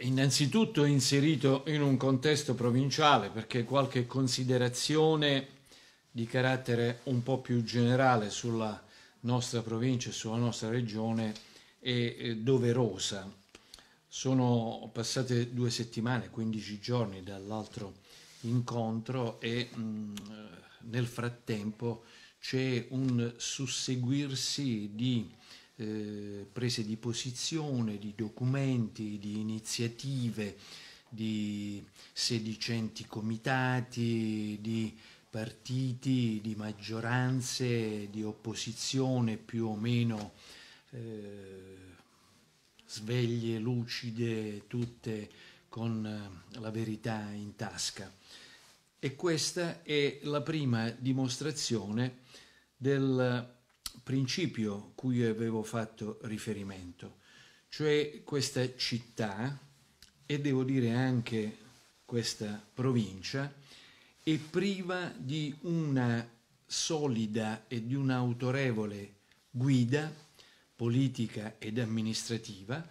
innanzitutto inserito in un contesto provinciale perché qualche considerazione di carattere un po' più generale sulla nostra provincia e sulla nostra regione è eh, doverosa. Sono passate due settimane, 15 giorni dall'altro incontro e mh, mm, nel frattempo c'è un susseguirsi di eh, prese di posizione, di documenti, di iniziative, di sedicenti comitati, di partiti, di maggioranze, di opposizione più o meno eh, sveglie, lucide, tutte con eh, la verità in tasca. E questa è la prima dimostrazione del principio cui avevo fatto riferimento, cioè questa città e devo dire anche questa provincia è priva di una solida e di un'autorevole guida politica ed amministrativa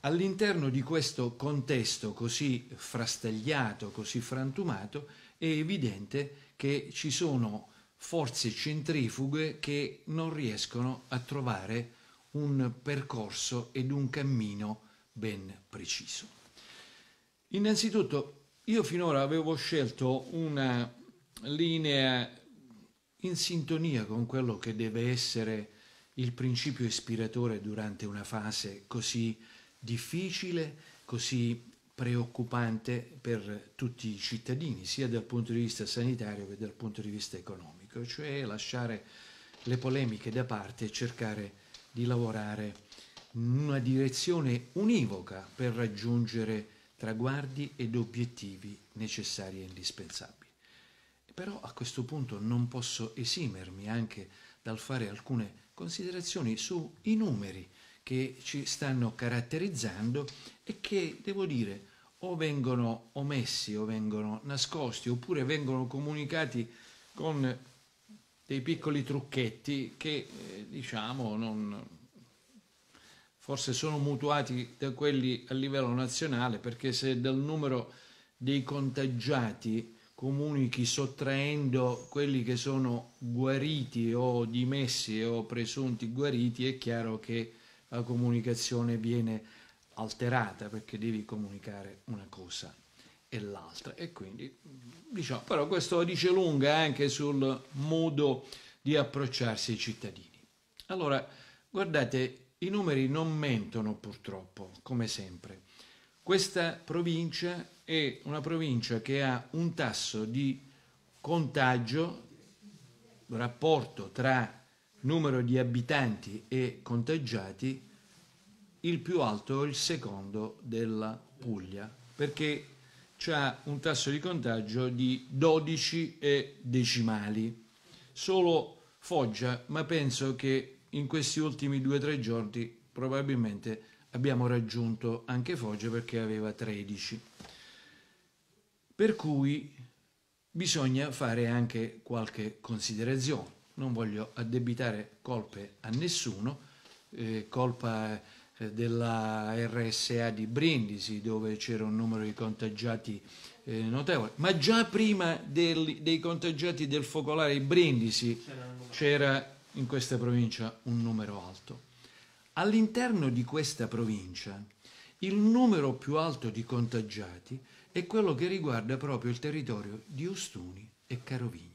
all'interno di questo contesto così frastagliato, così frantumato, è evidente che ci sono forze centrifughe che non riescono a trovare un percorso ed un cammino ben preciso. Innanzitutto, io finora avevo scelto una linea in sintonia con quello che deve essere il principio ispiratore durante una fase così difficile, così preoccupante per tutti i cittadini, sia dal punto di vista sanitario che dal punto di vista economico politico, cioè lasciare le polemiche da parte e cercare di lavorare in una direzione univoca per raggiungere traguardi ed obiettivi necessari e indispensabili. Però a questo punto non posso esimermi anche dal fare alcune considerazioni sui numeri che ci stanno caratterizzando e che, devo dire, o vengono omessi o vengono nascosti oppure vengono comunicati con dei piccoli trucchetti che eh, diciamo non, forse sono mutuati da quelli a livello nazionale perché se dal numero dei contagiati comunichi sottraendo quelli che sono guariti o dimessi o presunti guariti è chiaro che la comunicazione viene alterata perché devi comunicare una cosa e l'altra. E quindi, diciamo, però questo dice lunga anche sul modo di approcciarsi ai cittadini. Allora, guardate, i numeri non mentono purtroppo, come sempre. Questa provincia è una provincia che ha un tasso di contagio, rapporto tra numero di abitanti e contagiati, il più alto, il secondo della Puglia, perché ha un tasso di contagio di 12 decimali. Solo Foggia, ma penso che in questi ultimi due o tre giorni probabilmente abbiamo raggiunto anche Foggia perché aveva 13. Per cui bisogna fare anche qualche considerazione. Non voglio addebitare colpe a nessuno, eh, colpa eh, della RSA di Brindisi dove c'era un numero di contagiati eh, notevole, ma già prima del, dei contagiati del focolare di Brindisi c'era in questa provincia un numero alto. All'interno di questa provincia il numero più alto di contagiati è quello che riguarda proprio il territorio di Ostuni e Carovigno.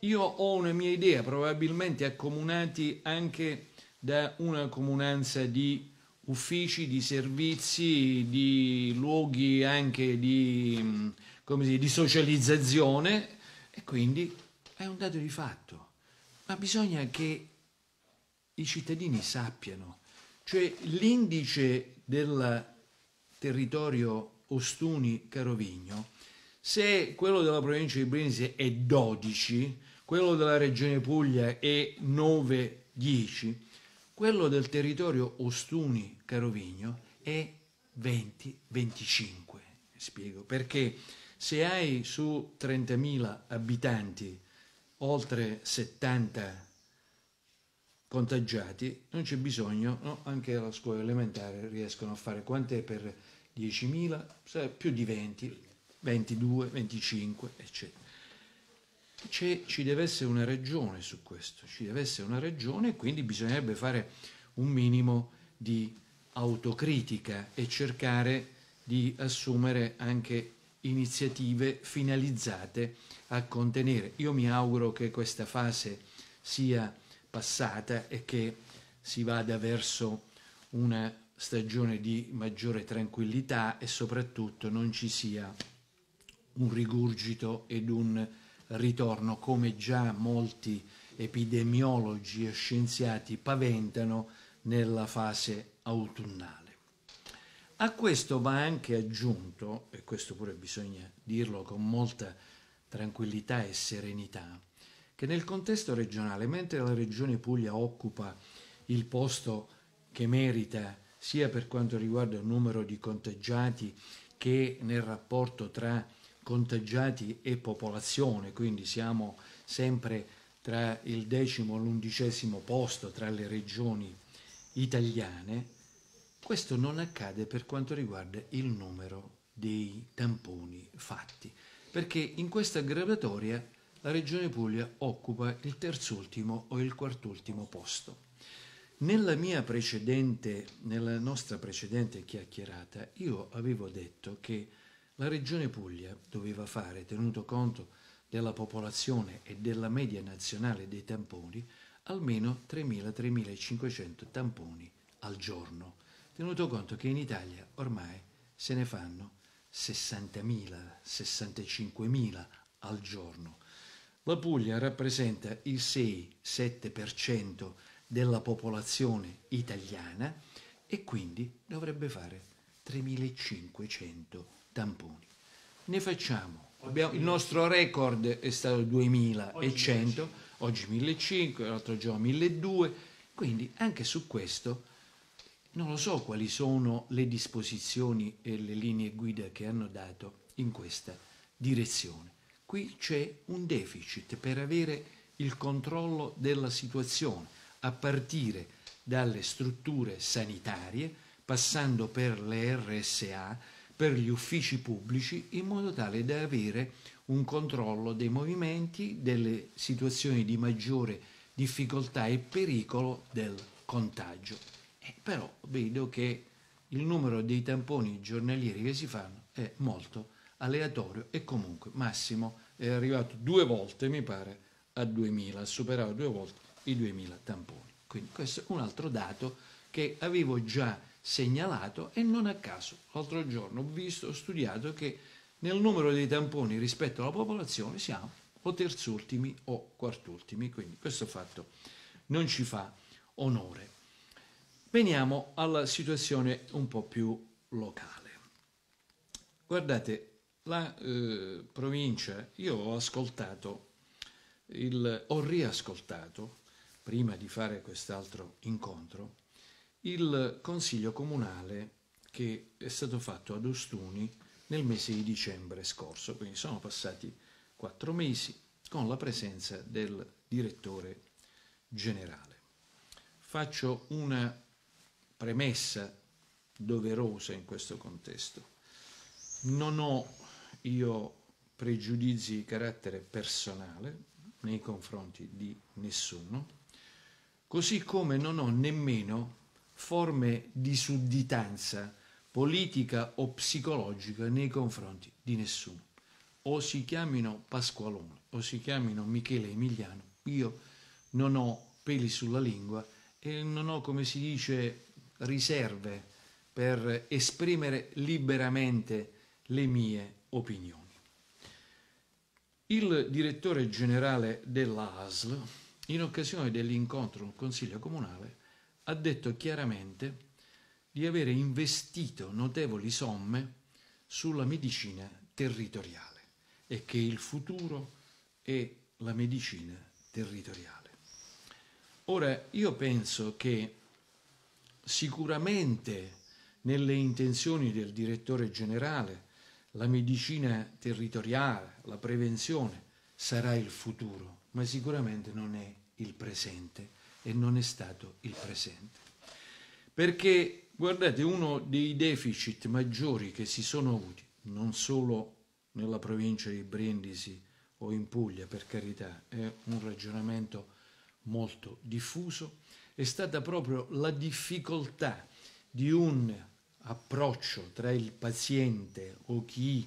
Io ho una mia idea, probabilmente accomunati anche da una comunanza di uffici, di servizi, di luoghi anche di, mm, dice, di socializzazione e quindi è un dato di fatto. Ma bisogna che i cittadini sappiano, cioè l'indice del territorio Ostuni-Carovigno, se quello della provincia di Brindisi è 12, quello della regione Puglia è 9-10, quello del territorio Ostuni-Carovigno è 20-25, spiego, perché se hai su 30.000 abitanti oltre 70 contagiati, non c'è bisogno, no? anche alla scuola elementare riescono a fare quant'è per 10.000, più di 20, 22, 25, eccetera ci deve essere una regione su questo, ci deve essere una regione e quindi bisognerebbe fare un minimo di autocritica e cercare di assumere anche iniziative finalizzate a contenere. Io mi auguro che questa fase sia passata e che si vada verso una stagione di maggiore tranquillità e soprattutto non ci sia un rigurgito ed un ritorno, come già molti epidemiologi e scienziati paventano nella fase autunnale. A questo va anche aggiunto, e questo pure bisogna dirlo con molta tranquillità e serenità, che nel contesto regionale, mentre la regione Puglia occupa il posto che merita sia per quanto riguarda il numero di contagiati che nel rapporto tra contagiati e popolazione, quindi siamo sempre tra il decimo e l'undicesimo posto tra le regioni italiane, questo non accade per quanto riguarda il numero dei tamponi fatti, perché in questa graduatoria la Regione Puglia occupa il terzultimo o il quartultimo posto. Nella, nella nostra precedente chiacchierata io avevo detto che la Regione Puglia doveva fare, tenuto conto della popolazione e della media nazionale dei tamponi, almeno 3.000-3.500 tamponi al giorno, tenuto conto che in Italia ormai se ne fanno 60.000-65.000 al giorno. La Puglia rappresenta il 6-7% della popolazione italiana e quindi dovrebbe fare 3.500 tamponi tamponi. Ne facciamo. Abbiamo, il nostro record è stato 2100, oggi 1500, l'altro giorno 1200, quindi anche su questo non lo so quali sono le disposizioni e le linee guida che hanno dato in questa direzione. Qui c'è un deficit per avere il controllo della situazione, a partire dalle strutture sanitarie, passando per le RSA, per gli uffici pubblici in modo tale da avere un controllo dei movimenti, delle situazioni di maggiore difficoltà e pericolo del contagio. Eh, però vedo che il numero dei tamponi giornalieri che si fanno è molto aleatorio e comunque Massimo è arrivato due volte, mi pare, a 2000, ha superato due volte i 2000 tamponi. Quindi questo è un altro dato che avevo già segnalato e non a caso l'altro giorno ho visto, ho studiato che nel numero dei tamponi rispetto alla popolazione siamo o terzultimi o quartultimi, quindi questo fatto non ci fa onore. Veniamo alla situazione un po' più locale. Guardate, la eh, provincia, io ho ascoltato, il, ho riascoltato, prima di fare quest'altro incontro, il Consiglio Comunale che è stato fatto ad Ostuni nel mese di dicembre scorso, quindi sono passati quattro mesi con la presenza del direttore generale. Faccio una premessa doverosa in questo contesto. Non ho io pregiudizi di carattere personale nei confronti di nessuno, così come non ho nemmeno forme di sudditanza politica o psicologica nei confronti di nessuno. O si chiamino Pasqualone o si chiamino Michele Emiliano, io non ho peli sulla lingua e non ho, come si dice, riserve per esprimere liberamente le mie opinioni. Il direttore generale dell'ASL, in occasione dell'incontro al Consiglio Comunale, ha detto chiaramente di avere investito notevoli somme sulla medicina territoriale e che il futuro è la medicina territoriale. Ora, io penso che sicuramente nelle intenzioni del direttore generale la medicina territoriale, la prevenzione sarà il futuro, ma sicuramente non è il presente e non è stato il presente. Perché, guardate, uno dei deficit maggiori che si sono avuti, non solo nella provincia di Brindisi o in Puglia, per carità, è un ragionamento molto diffuso, è stata proprio la difficoltà di un approccio tra il paziente o chi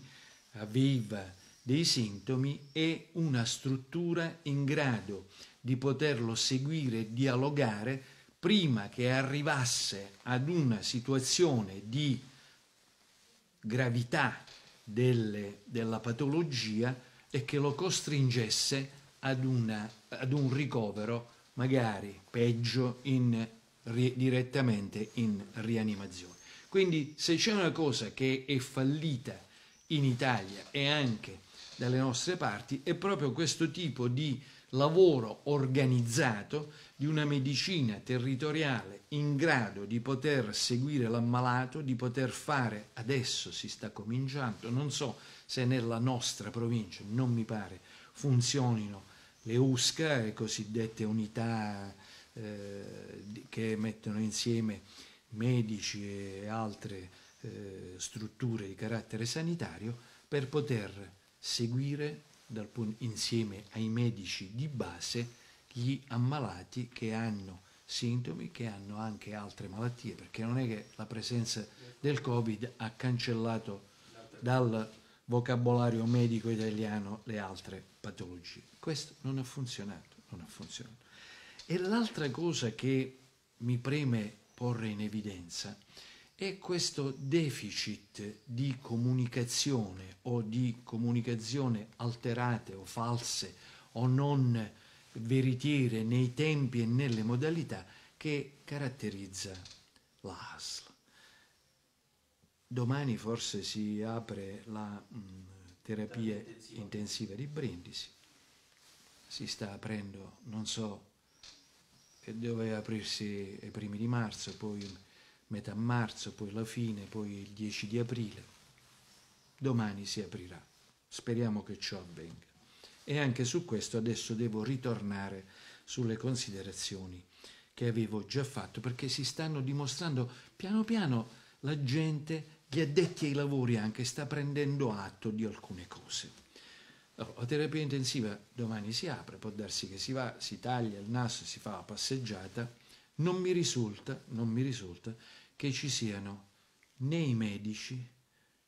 aveva dei sintomi e una struttura in grado di di poterlo seguire, dialogare, prima che arrivasse ad una situazione di gravità delle, della patologia e che lo costringesse ad, una, ad un ricovero magari peggio in, ri, direttamente in rianimazione. Quindi se c'è una cosa che è fallita in Italia e anche dalle nostre parti è proprio questo tipo di lavoro organizzato di una medicina territoriale in grado di poter seguire l'ammalato, di poter fare, adesso si sta cominciando, non so se nella nostra provincia, non mi pare, funzionino le USCA, le cosiddette unità eh, che mettono insieme medici e altre eh, strutture di carattere sanitario per poter seguire insieme ai medici di base gli ammalati che hanno sintomi, che hanno anche altre malattie, perché non è che la presenza del Covid ha cancellato dal vocabolario medico italiano le altre patologie. Questo non ha funzionato, non ha funzionato. E l'altra cosa che mi preme porre in evidenza è e questo deficit di comunicazione o di comunicazione alterate o false o non veritiere nei tempi e nelle modalità che caratterizza l'ASL. Domani forse si apre la mh, mm, terapia intensiva. intensiva di Brindisi, si sta aprendo, non so, doveva aprirsi i primi di marzo, poi metà marzo, poi la fine, poi il 10 di aprile. Domani si aprirà. Speriamo che ciò avvenga. E anche su questo adesso devo ritornare sulle considerazioni che avevo già fatto perché si stanno dimostrando piano piano la gente, gli addetti ai lavori anche, sta prendendo atto di alcune cose. Allora, la terapia intensiva domani si apre, può darsi che si va, si taglia il naso, si fa la passeggiata, non mi risulta, non mi risulta che ci siano né i medici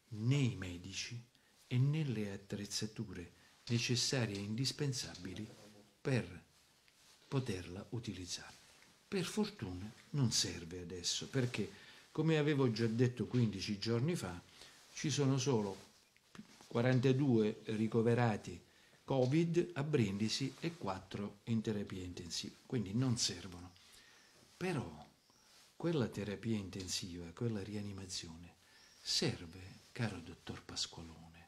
né i medici e né le attrezzature necessarie e indispensabili per poterla utilizzare. Per fortuna non serve adesso perché, come avevo già detto 15 giorni fa, ci sono solo 42 ricoverati Covid a Brindisi e 4 in terapia intensiva, quindi non servono. Però quella terapia intensiva, quella rianimazione serve, caro dottor Pasqualone,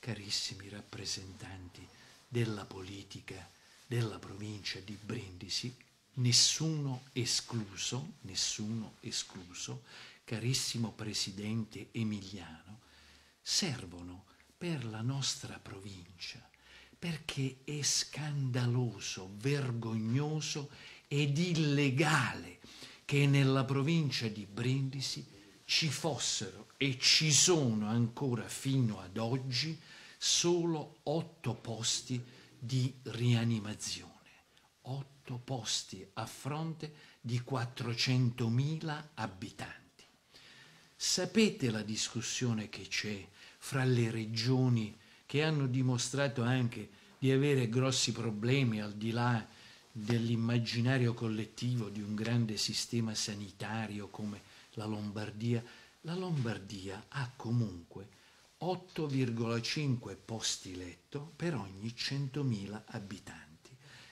carissimi rappresentanti della politica della provincia di Brindisi, nessuno escluso, nessuno escluso, carissimo presidente Emiliano, servono per la nostra provincia, perché è scandaloso, vergognoso ed illegale che nella provincia di Brindisi ci fossero e ci sono ancora fino ad oggi solo otto posti di rianimazione, otto posti a fronte di 400.000 abitanti. Sapete la discussione che c'è fra le regioni che hanno dimostrato anche di avere grossi problemi al di là dell'immaginario collettivo di un grande sistema sanitario come la Lombardia, la Lombardia ha comunque 8,5 posti letto per ogni 100.000 abitanti.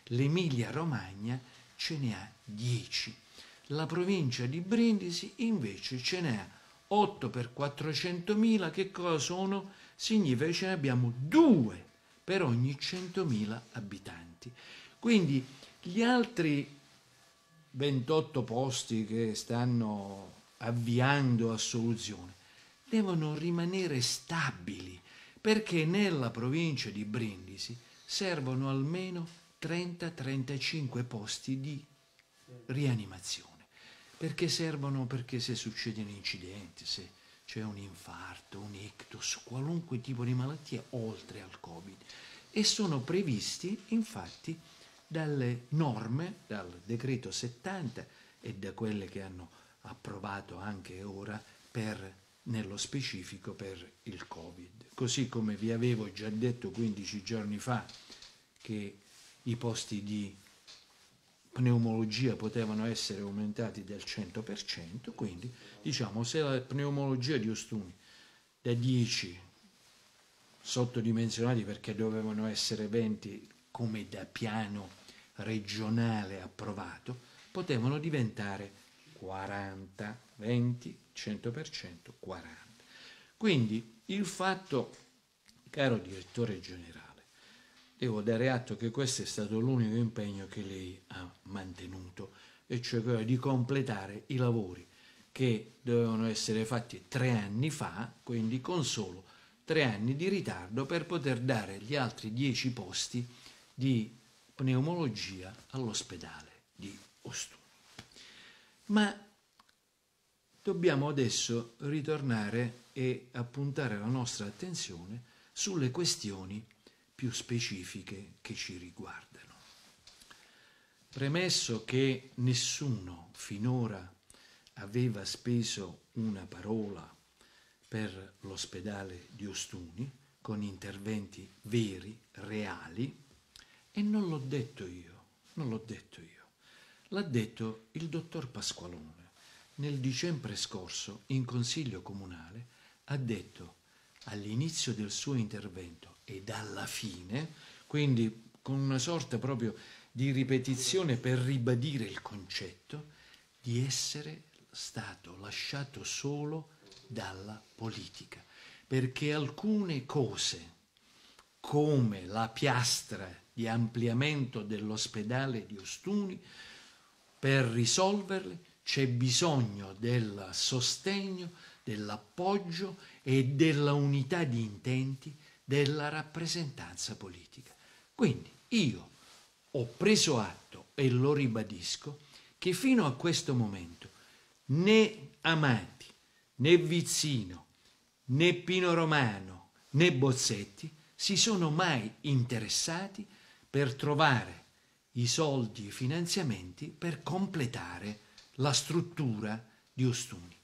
L'Emilia Romagna ce ne ha 10. La provincia di Brindisi invece ce ne ha 8 per 400.000, che cosa sono? Significa che ce ne abbiamo 2 per ogni 100.000 abitanti. Quindi gli altri 28 posti che stanno avviando a soluzione devono rimanere stabili perché nella provincia di Brindisi servono almeno 30-35 posti di rianimazione. Perché servono? Perché se un incidente, se c'è un infarto, un ictus, qualunque tipo di malattia oltre al Covid. E sono previsti infatti dalle norme, dal decreto 70 e da quelle che hanno approvato anche ora per, nello specifico per il Covid. Così come vi avevo già detto 15 giorni fa che i posti di pneumologia potevano essere aumentati del 100%, quindi diciamo se la pneumologia di Ostuni da 10 sottodimensionati perché dovevano essere 20 come da piano regionale approvato, potevano diventare 40, 20, 100%, 40. Quindi il fatto, caro direttore generale, devo dare atto che questo è stato l'unico impegno che lei ha mantenuto, e cioè quello di completare i lavori che dovevano essere fatti tre anni fa, quindi con solo tre anni di ritardo per poter dare gli altri dieci posti di pneumologia all'ospedale di Ostuni. Ma dobbiamo adesso ritornare e appuntare la nostra attenzione sulle questioni più specifiche che ci riguardano. Premesso che nessuno finora aveva speso una parola per l'ospedale di Ostuni, con interventi veri, reali, e non l'ho detto io, non l'ho detto io. L'ha detto il dottor Pasqualone. Nel dicembre scorso, in consiglio comunale, ha detto all'inizio del suo intervento ed alla fine, quindi con una sorta proprio di ripetizione per ribadire il concetto di essere stato lasciato solo dalla politica, perché alcune cose, come la piastra di ampliamento dell'ospedale di Ostuni, per risolverle c'è bisogno del sostegno, dell'appoggio e della unità di intenti della rappresentanza politica. Quindi io ho preso atto e lo ribadisco che fino a questo momento né Amanti, né Vizzino, né Pino Romano, né Bozzetti si sono mai interessati a per trovare i soldi i finanziamenti per completare la struttura di Ostuni,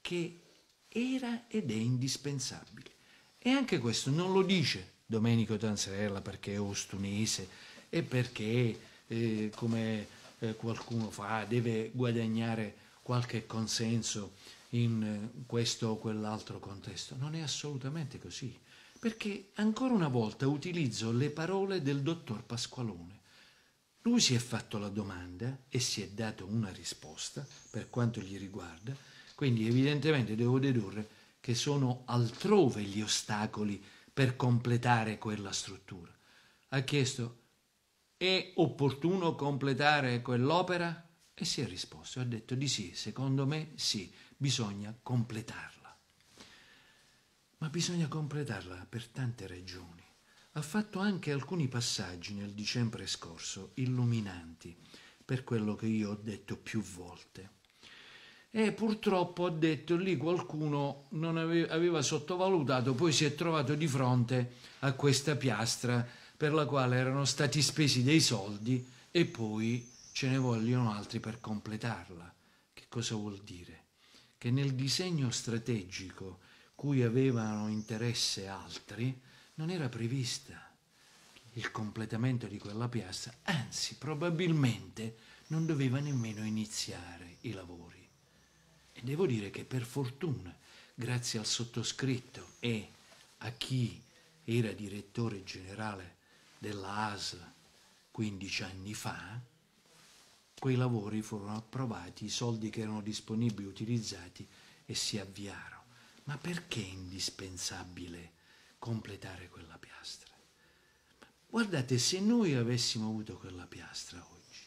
che era ed è indispensabile. E anche questo non lo dice Domenico Tanzarella perché è ostunese e perché, eh, come eh, qualcuno fa, deve guadagnare qualche consenso in eh, questo o quell'altro contesto. Non è assolutamente così perché ancora una volta utilizzo le parole del dottor Pasqualone. Lui si è fatto la domanda e si è dato una risposta per quanto gli riguarda, quindi evidentemente devo dedurre che sono altrove gli ostacoli per completare quella struttura. Ha chiesto, è opportuno completare quell'opera? E si è risposto, ha detto di sì, secondo me sì, bisogna completarla ma bisogna completarla per tante ragioni. Ha fatto anche alcuni passaggi nel dicembre scorso illuminanti per quello che io ho detto più volte. E purtroppo ha detto lì qualcuno non aveva sottovalutato, poi si è trovato di fronte a questa piastra per la quale erano stati spesi dei soldi e poi ce ne vogliono altri per completarla. Che cosa vuol dire? Che nel disegno strategico cui avevano interesse altri, non era prevista il completamento di quella piazza, anzi probabilmente non doveva nemmeno iniziare i lavori. E devo dire che per fortuna, grazie al sottoscritto e a chi era direttore generale della ASL 15 anni fa, quei lavori furono approvati, i soldi che erano disponibili utilizzati e si avviarono. Ma perché è indispensabile completare quella piastra? Guardate, se noi avessimo avuto quella piastra oggi,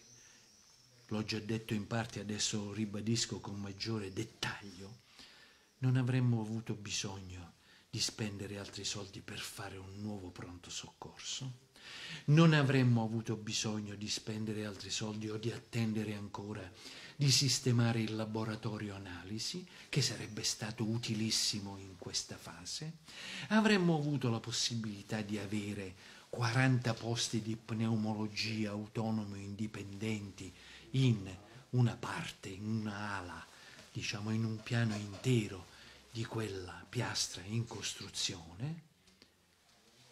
l'ho già detto in parte, adesso lo ribadisco con maggiore dettaglio, non avremmo avuto bisogno di spendere altri soldi per fare un nuovo pronto soccorso. Non avremmo avuto bisogno di spendere altri soldi o di attendere ancora di sistemare il laboratorio analisi, che sarebbe stato utilissimo in questa fase, avremmo avuto la possibilità di avere 40 posti di pneumologia autonomo indipendenti in una parte, in un'ala, diciamo in un piano intero di quella piastra in costruzione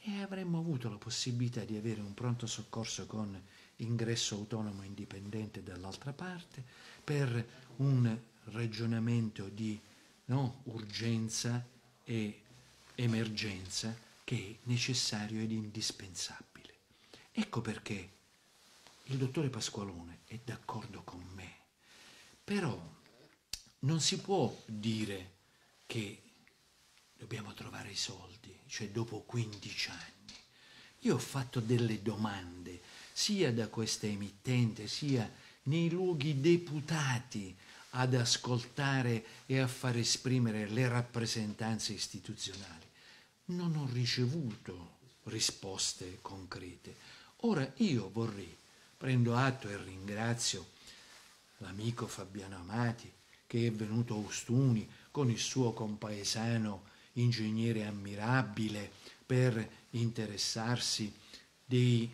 e avremmo avuto la possibilità di avere un pronto soccorso con ingresso autonomo indipendente dall'altra parte per un ragionamento di no, urgenza e emergenza che è necessario ed indispensabile. Ecco perché il dottore Pasqualone è d'accordo con me, però non si può dire che dobbiamo trovare i soldi, cioè dopo 15 anni. Io ho fatto delle domande sia da questa emittente sia nei luoghi deputati ad ascoltare e a far esprimere le rappresentanze istituzionali. Non ho ricevuto risposte concrete. Ora io vorrei, prendo atto e ringrazio l'amico Fabiano Amati che è venuto a Ostuni con il suo compaesano ingegnere ammirabile per interessarsi dei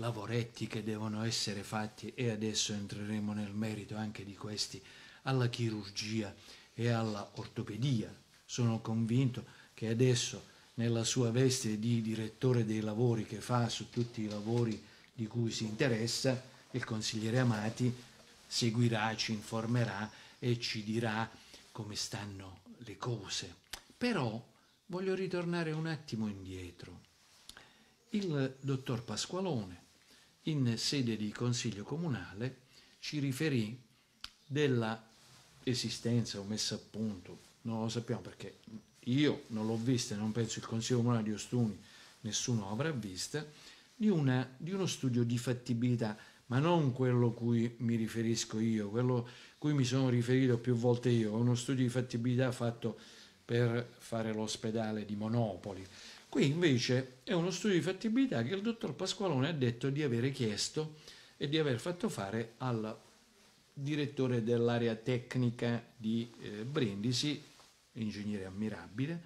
lavoretti che devono essere fatti e adesso entreremo nel merito anche di questi, alla chirurgia e alla ortopedia. Sono convinto che adesso nella sua veste di direttore dei lavori che fa su tutti i lavori di cui si interessa, il consigliere Amati seguirà, ci informerà e ci dirà come stanno le cose. Però voglio ritornare un attimo indietro. Il dottor Pasqualone in sede di consiglio comunale ci riferì della esistenza o messa a punto, non lo sappiamo perché io non l'ho vista e non penso il Consiglio Comunale di Ostuni nessuno avrà vista, di, una, di, uno studio di fattibilità, ma non quello cui mi riferisco io, quello cui mi sono riferito più volte io, uno studio di fattibilità fatto per fare l'ospedale di Monopoli, Qui invece è uno studio di fattibilità che il dottor Pasqualone ha detto di avere chiesto e di aver fatto fare al direttore dell'area tecnica di eh, Brindisi, ingegnere ammirabile,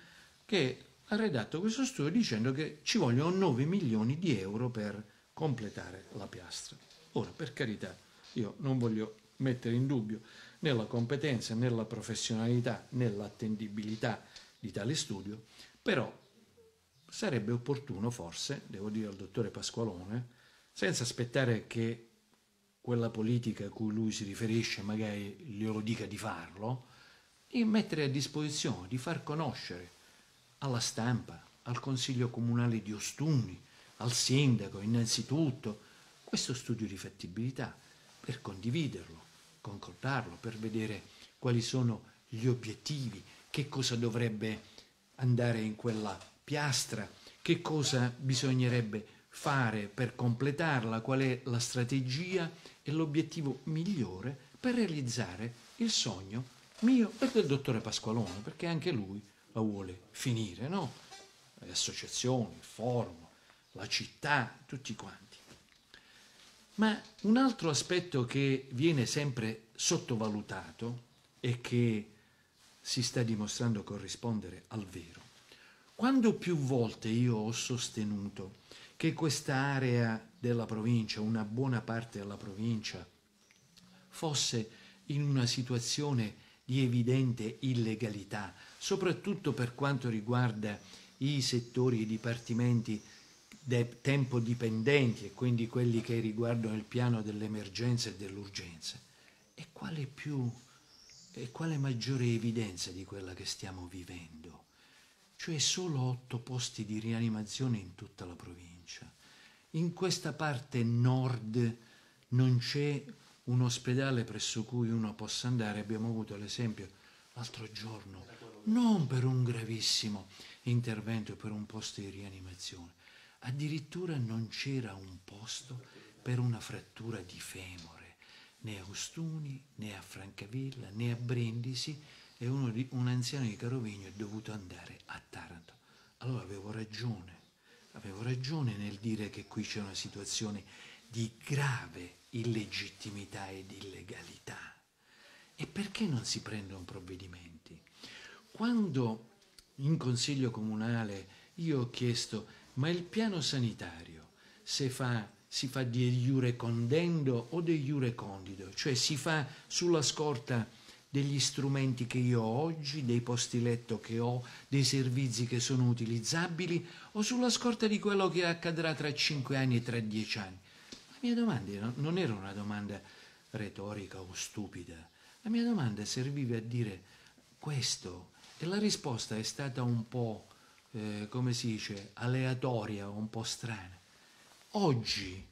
che ha redatto questo studio dicendo che ci vogliono 9 milioni di euro per completare la piastra. Ora, per carità, io non voglio mettere in dubbio né la competenza, né la professionalità, né l'attendibilità di tale studio, però sarebbe opportuno forse, devo dire al dottore Pasqualone, senza aspettare che quella politica a cui lui si riferisce magari glielo dica di farlo, di mettere a disposizione, di far conoscere alla stampa, al Consiglio Comunale di Ostuni, al sindaco innanzitutto, questo studio di fattibilità, per condividerlo, concordarlo, per vedere quali sono gli obiettivi, che cosa dovrebbe andare in quella piastra, che cosa bisognerebbe fare per completarla, qual è la strategia e l'obiettivo migliore per realizzare il sogno mio e del dottore Pasqualone, perché anche lui la vuole finire, no? Le associazioni, il forum, la città, tutti quanti. Ma un altro aspetto che viene sempre sottovalutato e che si sta dimostrando corrispondere al vero quando più volte io ho sostenuto che quest'area della provincia, una buona parte della provincia, fosse in una situazione di evidente illegalità, soprattutto per quanto riguarda i settori e i dipartimenti de- tempo dipendenti e quindi quelli che riguardano il piano dell'emergenza e dell'urgenza. E quale più e quale maggiore evidenza di quella che stiamo vivendo? cioè solo otto posti di rianimazione in tutta la provincia. In questa parte nord non c'è un ospedale presso cui uno possa andare, abbiamo avuto l'esempio l'altro giorno, non per un gravissimo intervento, per un posto di rianimazione, addirittura non c'era un posto per una frattura di femore, né a Ustuni, né a Francavilla, né a Brindisi, e uno di, un anziano di Carovigno è dovuto andare a Taranto. Allora avevo ragione, avevo ragione nel dire che qui c'è una situazione di grave illegittimità ed illegalità. E perché non si prendono provvedimenti? Quando in consiglio comunale io ho chiesto, ma il piano sanitario se fa si fa di iure condendo o di iure condido, cioè si fa sulla scorta degli strumenti che io ho oggi, dei posti letto che ho, dei servizi che sono utilizzabili o sulla scorta di quello che accadrà tra 5 anni e tra 10 anni. La mia domanda non era una domanda retorica o stupida, la mia domanda serviva a dire questo e la risposta è stata un po', eh, come si dice, aleatoria, un po' strana. Oggi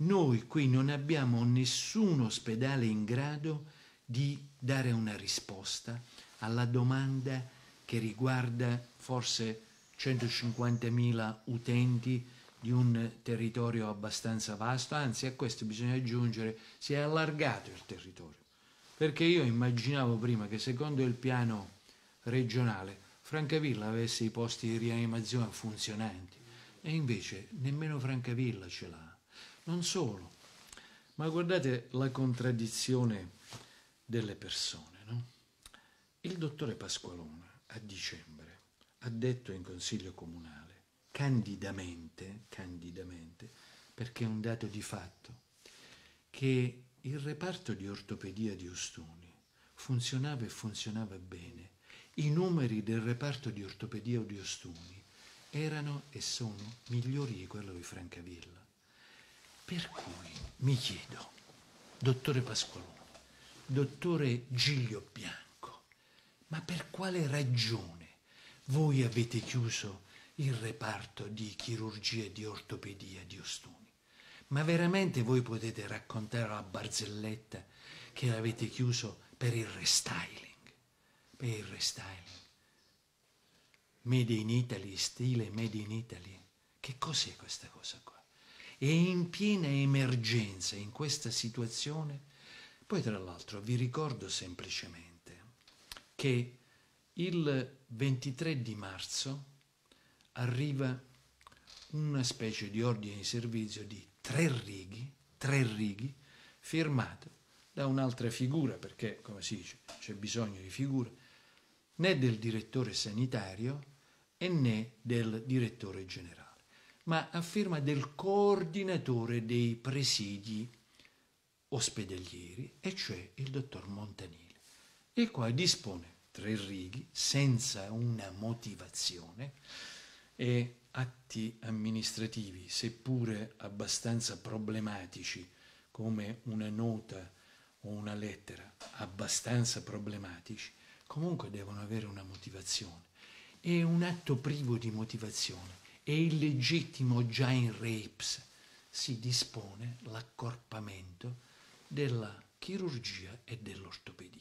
noi qui non abbiamo nessun ospedale in grado di dare una risposta alla domanda che riguarda forse 150.000 utenti di un territorio abbastanza vasto, anzi a questo bisogna aggiungere si è allargato il territorio, perché io immaginavo prima che secondo il piano regionale Francavilla avesse i posti di rianimazione funzionanti e invece nemmeno Francavilla ce l'ha. Non solo, ma guardate la contraddizione delle persone. No? Il dottore Pasqualona a dicembre ha detto in consiglio comunale, candidamente, candidamente, perché è un dato di fatto, che il reparto di ortopedia di Ostuni funzionava e funzionava bene. I numeri del reparto di ortopedia di Ostuni erano e sono migliori di quello di Francavilla. Per cui mi chiedo, dottore Pasqualone, dottore Giglio Bianco, ma per quale ragione voi avete chiuso il reparto di chirurgia e di ortopedia di Ostuni? Ma veramente voi potete raccontare alla barzelletta che l'avete chiuso per il restyling? Per il restyling. Made in Italy, stile Made in Italy. Che cos'è questa cosa qua? E in piena emergenza, in questa situazione, poi tra l'altro vi ricordo semplicemente che il 23 di marzo arriva una specie di ordine di servizio di tre righi, tre righi, firmato da un'altra figura, perché come si dice c'è bisogno di figure, né del direttore sanitario e né del direttore generale, ma a firma del coordinatore dei presidi ospedalieri, e cioè il dottor Montanile, il quale dispone tre righe senza una motivazione, e atti amministrativi, seppure abbastanza problematici, come una nota o una lettera, abbastanza problematici, comunque devono avere una motivazione. E un atto privo di motivazione è illegittimo già in rapes. Si dispone l'accorpamento della chirurgia e dell'ortopedia.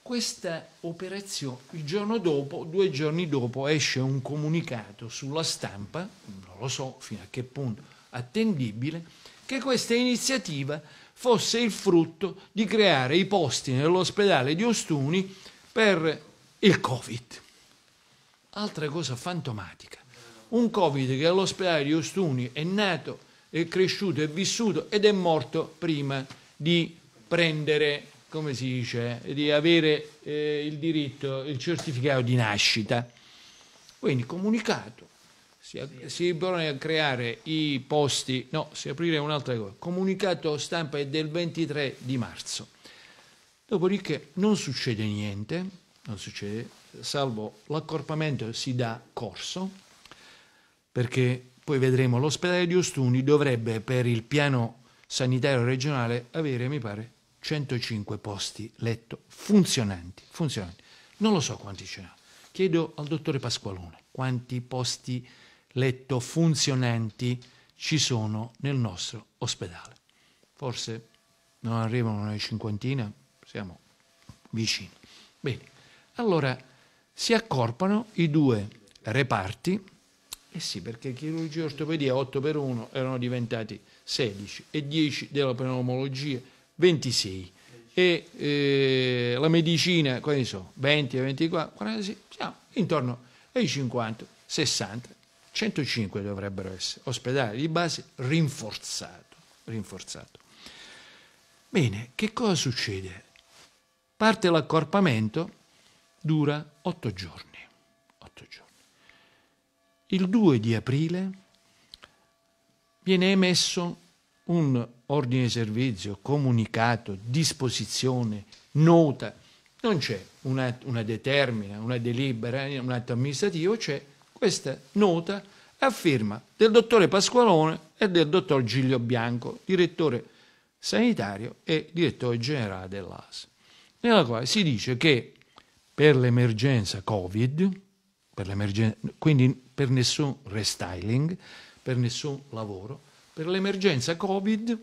Questa operazione, il giorno dopo, due giorni dopo, esce un comunicato sulla stampa, non lo so fino a che punto attendibile, che questa iniziativa fosse il frutto di creare i posti nell'ospedale di Ostuni per il Covid. Altra cosa fantomatica. Un Covid che all'ospedale di Ostuni è nato è cresciuto, è vissuto ed è morto prima di prendere, come si dice, di avere eh, il diritto, il certificato di nascita. Quindi comunicato, si, si a creare i posti, no, si aprire un'altra cosa, comunicato stampa è del 23 di marzo. Dopodiché non succede niente, non succede, salvo l'accorpamento si dà corso, perché poi vedremo l'ospedale di Ostuni dovrebbe per il piano sanitario regionale avere, mi pare, 105 posti letto funzionanti. funzionanti. Non lo so quanti ce n'ha. Chiedo al dottore Pasqualone quanti posti letto funzionanti ci sono nel nostro ospedale. Forse non arrivano una cinquantina, siamo vicini. Bene, allora si accorpano i due reparti eh sì, perché chirurgia e ortopedia 8 per 1 erano diventati 16 e 10 della pneumologia 26 e eh, la medicina, quali sono? 20, 24, 46, siamo intorno ai 50, 60, 105 dovrebbero essere ospedali di base rinforzato, rinforzato. Bene, che cosa succede? Parte l'accorpamento, dura 8 giorni il 2 di aprile viene emesso un ordine di servizio, comunicato, disposizione, nota, non c'è una, una, determina, una delibera, eh, un atto amministrativo, c'è questa nota a firma del dottore Pasqualone e del dottor Giglio Bianco, direttore sanitario e direttore generale dell'AS, nella quale si dice che per l'emergenza Covid, per l'emergenza, quindi per nessun restyling, per nessun lavoro. Per l'emergenza Covid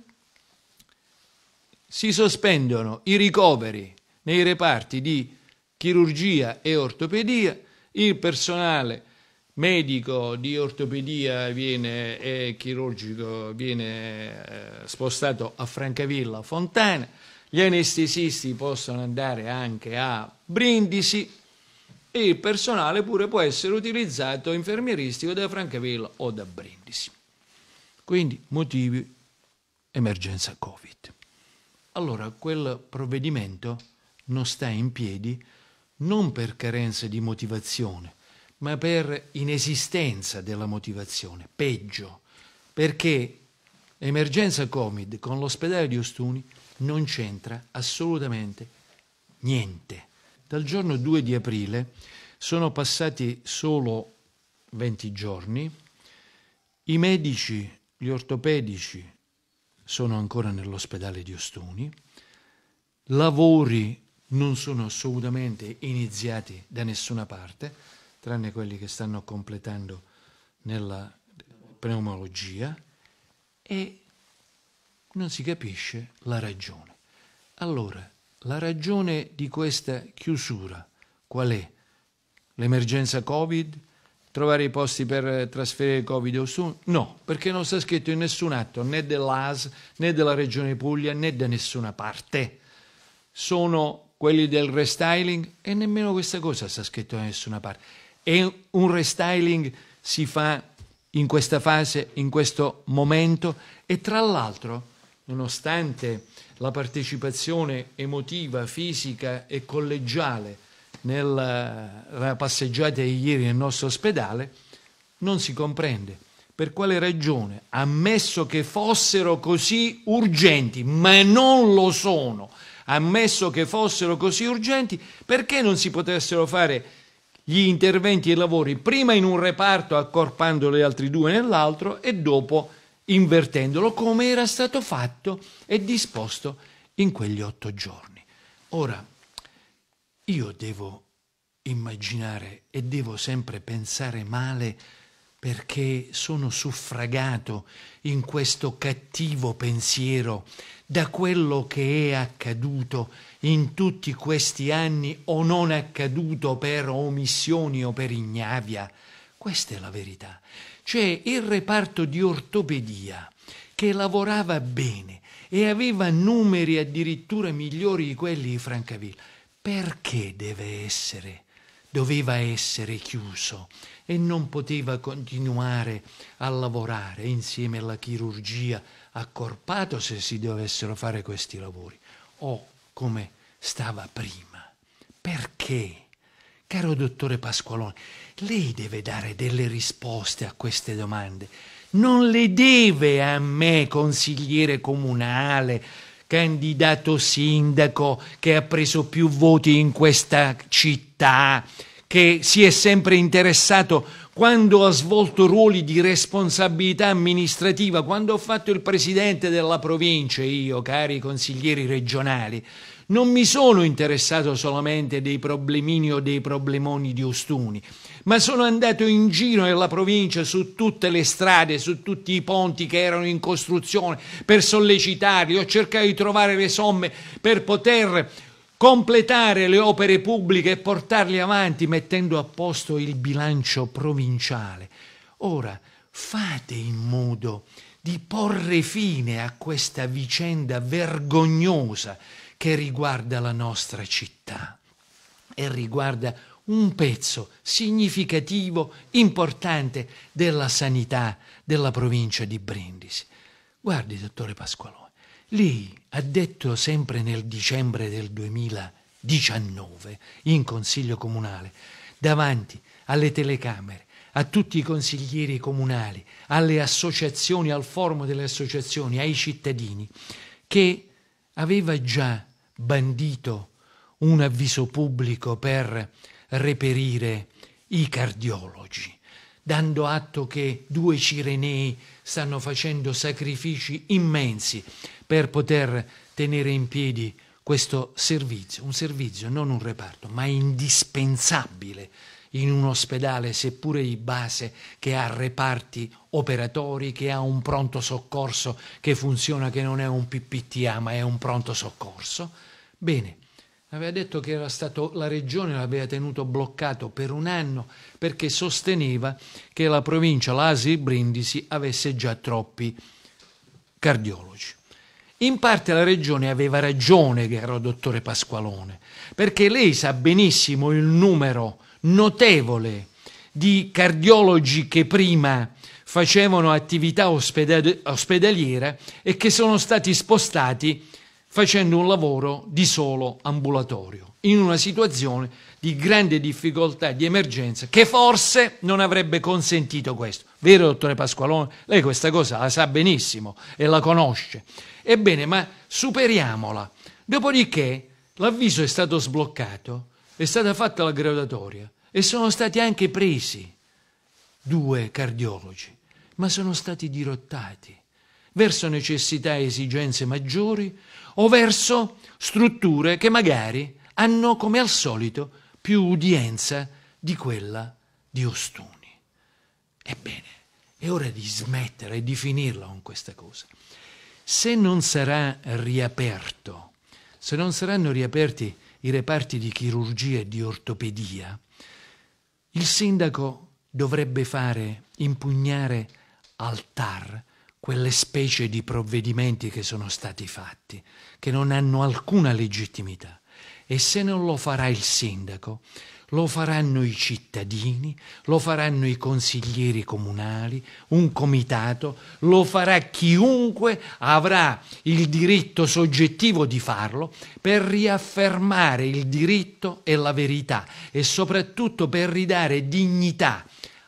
si sospendono i ricoveri nei reparti di chirurgia e ortopedia, il personale medico di ortopedia viene, e chirurgico viene eh, spostato a Francavilla Fontana, gli anestesisti possono andare anche a Brindisi, e il personale pure può essere utilizzato infermieristico da Francavilla o da Brindisi. Quindi motivi emergenza Covid. Allora quel provvedimento non sta in piedi non per carenza di motivazione, ma per inesistenza della motivazione, peggio, perché emergenza Covid con l'ospedale di Ostuni non c'entra assolutamente niente. Dal giorno 2 di aprile sono passati solo 20 giorni, i medici, gli ortopedici sono ancora nell'ospedale di Ostuni, lavori non sono assolutamente iniziati da nessuna parte, tranne quelli che stanno completando nella pneumologia, e non si capisce la ragione. Allora, la ragione di questa chiusura qual è? L'emergenza Covid? Trovare i posti per eh, trasferire Covid o su? No, perché non sta scritto in nessun atto né dell'AS né della Regione Puglia né da nessuna parte. Sono quelli del restyling e nemmeno questa cosa sta scritto da nessuna parte. E un restyling si fa in questa fase, in questo momento e tra l'altro nonostante la partecipazione emotiva, fisica e collegiale nella eh, passeggiata di ieri nel nostro ospedale, non si comprende per quale ragione, ammesso che fossero così urgenti, ma non lo sono, ammesso che fossero così urgenti, perché non si potessero fare gli interventi e i lavori prima in un reparto accorpando accorpandoli altri due nell'altro e dopo invertendolo come era stato fatto e disposto in quegli otto giorni. Ora, io devo immaginare e devo sempre pensare male perché sono suffragato in questo cattivo pensiero da quello che è accaduto in tutti questi anni o non accaduto per omissioni o per ignavia. Questa è la verità cioè il reparto di ortopedia che lavorava bene e aveva numeri addirittura migliori di quelli di Francavilla. Perché deve essere? Doveva essere chiuso e non poteva continuare a lavorare insieme alla chirurgia accorpato se si dovessero fare questi lavori o come stava prima. Perché? Caro dottore Pasqualone, lei deve dare delle risposte a queste domande. Non le deve a me, consigliere comunale, candidato sindaco che ha preso più voti in questa città, che si è sempre interessato quando ha svolto ruoli di responsabilità amministrativa, quando ho fatto il presidente della provincia, io, cari consiglieri regionali, non mi sono interessato solamente dei problemini o dei problemoni di Ostuni, ma sono andato in giro nella provincia su tutte le strade, su tutti i ponti che erano in costruzione per sollecitarli, ho cercato di trovare le somme per poter completare le opere pubbliche e portarle avanti mettendo a posto il bilancio provinciale. Ora fate in modo di porre fine a questa vicenda vergognosa che riguarda la nostra città e riguarda un pezzo significativo, importante della sanità della provincia di Brindisi. Guardi, dottore Pasqualone, lì ha detto sempre nel dicembre del 2019 in Consiglio Comunale, davanti alle telecamere, a tutti i consiglieri comunali, alle associazioni, al forum delle associazioni, ai cittadini, che aveva già bandito un avviso pubblico per reperire i cardiologi, dando atto che due cirenei stanno facendo sacrifici immensi per poter tenere in piedi questo servizio, un servizio, non un reparto, ma indispensabile in un ospedale, seppure di base, che ha reparti operatori, che ha un pronto soccorso che funziona, che non è un PPTA, ma è un pronto soccorso Bene, aveva detto che stato, la regione l'aveva tenuto bloccato per un anno perché sosteneva che la provincia, l'Asi Brindisi, avesse già troppi cardiologi. In parte la regione aveva ragione, caro dottore Pasqualone, perché lei sa benissimo il numero notevole di cardiologi che prima facevano attività ospedaliera e che sono stati spostati facendo un lavoro di solo ambulatorio, in una situazione di grande difficoltà e di emergenza che forse non avrebbe consentito questo. Vero, dottore Pasqualone? Lei questa cosa la sa benissimo e la conosce. Ebbene, ma superiamola. Dopodiché l'avviso è stato sbloccato, è stata fatta la graduatoria e sono stati anche presi due cardiologi, ma sono stati dirottati verso necessità e esigenze maggiori o verso strutture che magari hanno, come al solito, più udienza di quella di Ostuni. Ebbene, è ora di smettere e di finirla con questa cosa. Se non sarà riaperto, se non saranno riaperti i reparti di chirurgia e di ortopedia, il sindaco dovrebbe fare impugnare al TAR quelle specie di provvedimenti che sono stati fatti, che non hanno alcuna legittimità. E se non lo farà il sindaco, lo faranno i cittadini, lo faranno i consiglieri comunali, un comitato, lo farà chiunque avrà il diritto soggettivo di farlo per riaffermare il diritto e la verità e soprattutto per ridare dignità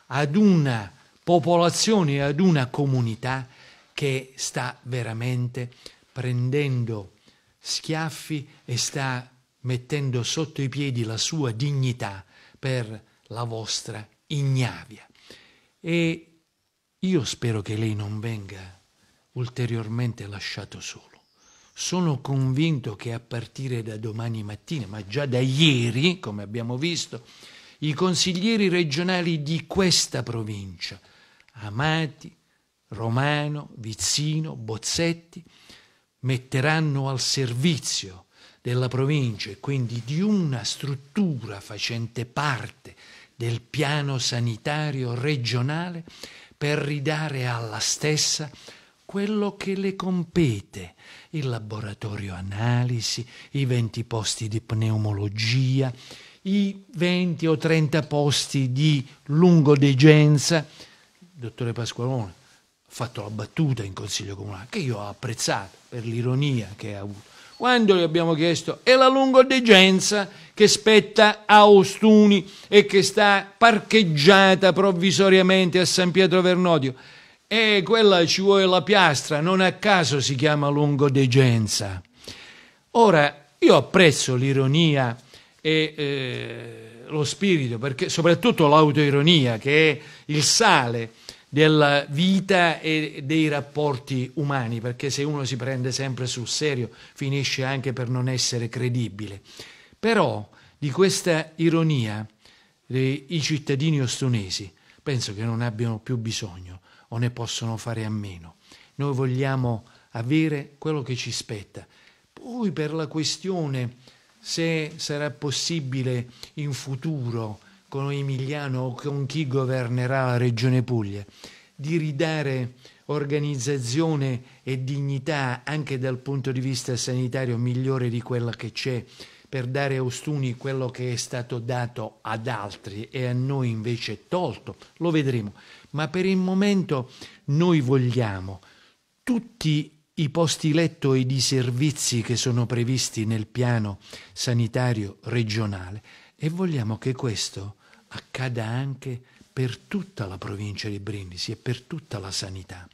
ad una popolazione, ad una comunità che sta veramente prendendo schiaffi e sta mettendo sotto i piedi la sua dignità per la vostra ignavia. E io spero che lei non venga ulteriormente lasciato solo. Sono convinto che a partire da domani mattina, ma già da ieri, come abbiamo visto, i consiglieri regionali di questa provincia, Amati, Romano, Vizzino, Bozzetti, metteranno al servizio della provincia e quindi di una struttura facente parte del piano sanitario regionale per ridare alla stessa quello che le compete, il laboratorio analisi, i 20 posti di pneumologia, i 20 o 30 posti di lungodegenza. Dottore Pasqualone, fatto la battuta in consiglio comunale, che io ho apprezzato per l'ironia che ha avuto. Quando gli abbiamo chiesto è la lungodegenza che spetta a Ostuni e che sta parcheggiata provvisoriamente a San Pietro Vernodio, e quella ci vuole la piastra, non a caso si chiama lungodegenza. Ora, io apprezzo l'ironia e eh, lo spirito, perché soprattutto l'autoironia, che è il sale della vita e dei rapporti umani, perché se uno si prende sempre sul serio finisce anche per non essere credibile. Però di questa ironia eh, i cittadini ostonesi penso che non abbiano più bisogno o ne possono fare a meno. Noi vogliamo avere quello che ci spetta. Poi per la questione se sarà possibile in futuro con Emiliano o con chi governerà la regione Puglia, di ridare organizzazione e dignità anche dal punto di vista sanitario migliore di quella che c'è per dare a Ostuni quello che è stato dato ad altri e a noi invece tolto. Lo vedremo, ma per il momento noi vogliamo tutti i posti letto e i servizi che sono previsti nel piano sanitario regionale e vogliamo che questo accada anche per tutta la provincia di Brindisi e per tutta la sanità.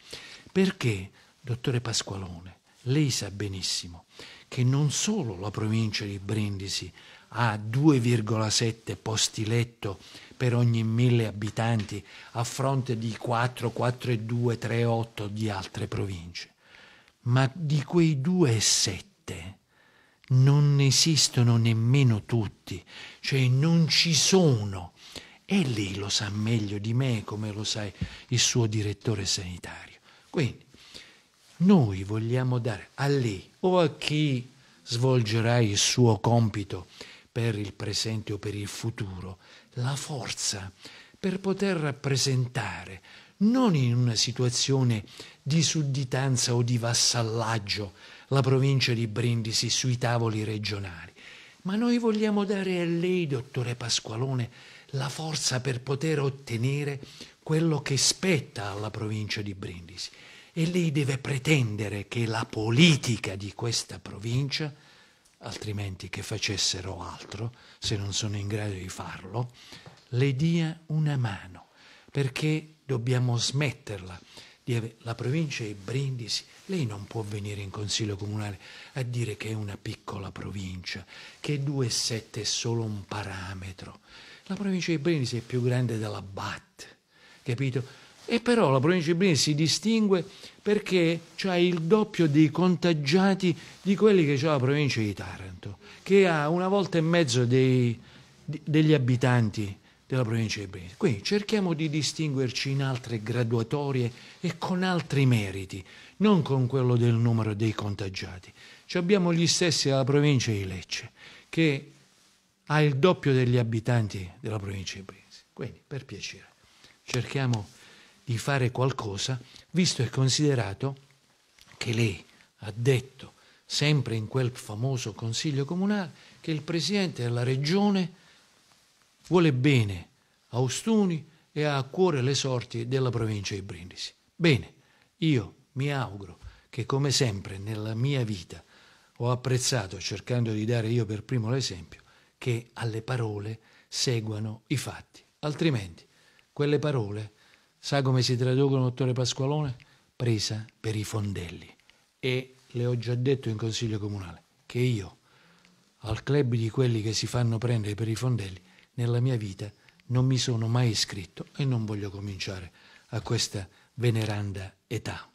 Perché, dottore Pasqualone, lei sa benissimo che non solo la provincia di Brindisi ha 2,7 posti letto per ogni mille abitanti a fronte di 4, 4 e 2, 3, 8 di altre province, ma di quei 2,7 non esistono nemmeno tutti, cioè non ci sono. E lei lo sa meglio di me come lo sa il suo direttore sanitario. Quindi noi vogliamo dare a lei o a chi svolgerà il suo compito per il presente o per il futuro la forza per poter rappresentare non in una situazione di sudditanza o di vassallaggio la provincia di Brindisi sui tavoli regionali. Ma noi vogliamo dare a lei, dottore Pasqualone, la forza per poter ottenere quello che spetta alla provincia di Brindisi. E lei deve pretendere che la politica di questa provincia, altrimenti che facessero altro, se non sono in grado di farlo, le dia una mano, perché dobbiamo smetterla Lieve, la provincia è Brindisi, lei non può venire in consiglio comunale a dire che è una piccola provincia, che 2,7 è solo un parametro. La provincia di Brindisi è più grande della BAT, capito? E però la provincia di Brindisi si distingue perché ha il doppio dei contagiati di quelli che c'è la provincia di Taranto, che ha una volta e mezzo dei, degli abitanti della provincia di Brindisi. Quindi cerchiamo di distinguerci in altre graduatorie e con altri meriti, non con quello del numero dei contagiati. Ci abbiamo gli stessi della provincia di Lecce, che ha il doppio degli abitanti della provincia di Brindisi. Quindi, per piacere, cerchiamo di fare qualcosa, visto e considerato che lei ha detto, sempre in quel famoso consiglio comunale, che il presidente della regione vuole bene a Ostuni e ha a cuore le sorti della provincia di Brindisi. Bene, io mi auguro che come sempre nella mia vita ho apprezzato, cercando di dare io per primo l'esempio, che alle parole seguano i fatti, altrimenti quelle parole, sa come si traducono, dottore Pasqualone? Presa per i fondelli. E le ho già detto in consiglio comunale che io, al club di quelli che si fanno prendere per i fondelli, nella mia vita non mi sono mai iscritto e non voglio cominciare a questa veneranda età.